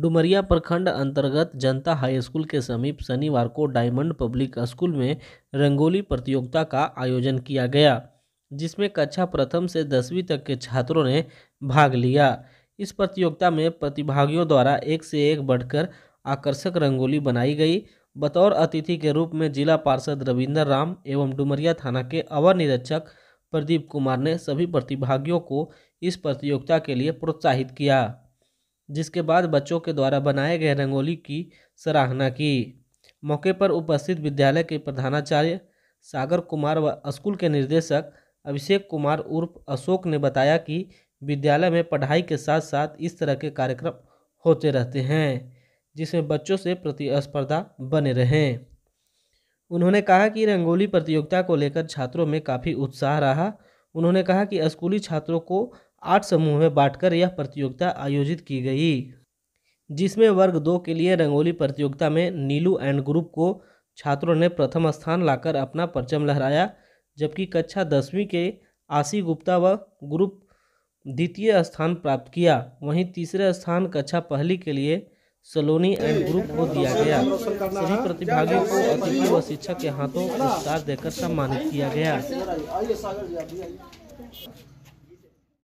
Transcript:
डुमरिया प्रखंड अंतर्गत जनता हाई स्कूल के समीप शनिवार को डायमंड पब्लिक स्कूल में रंगोली प्रतियोगिता का आयोजन किया गया जिसमें कक्षा प्रथम से दसवीं तक के छात्रों ने भाग लिया इस प्रतियोगिता में प्रतिभागियों द्वारा एक से एक बढ़कर आकर्षक रंगोली बनाई गई बतौर अतिथि के रूप में जिला पार्षद रविंदर राम एवं डुमरिया थाना के अवर निरीक्षक प्रदीप कुमार ने सभी प्रतिभागियों को इस प्रतियोगिता के लिए प्रोत्साहित किया जिसके बाद बच्चों के द्वारा बनाए गए रंगोली की सराहना की मौके पर उपस्थित विद्यालय के प्रधानाचार्य सागर कुमार व स्कूल के निर्देशक अभिषेक कुमार उर्फ अशोक ने बताया कि विद्यालय में पढ़ाई के साथ साथ इस तरह के कार्यक्रम होते रहते हैं जिसमें बच्चों से प्रतिस्पर्धा बने रहें उन्होंने कहा कि रंगोली प्रतियोगिता को लेकर छात्रों में काफ़ी उत्साह रहा उन्होंने कहा कि स्कूली छात्रों को आठ समूह में बांटकर यह प्रतियोगिता आयोजित की गई जिसमें वर्ग दो के लिए रंगोली प्रतियोगिता में नीलू एंड ग्रुप को छात्रों ने प्रथम स्थान लाकर अपना परचम लहराया जबकि कक्षा दसवीं के आशी गुप्ता व ग्रुप द्वितीय स्थान प्राप्त किया वहीं तीसरे स्थान कक्षा पहली के लिए सलोनी एंड ग्रुप को दिया गया सभी प्रतिभागियों को अतिथि व शिक्षक के हाथों पुरस्कार देकर सम्मानित किया गया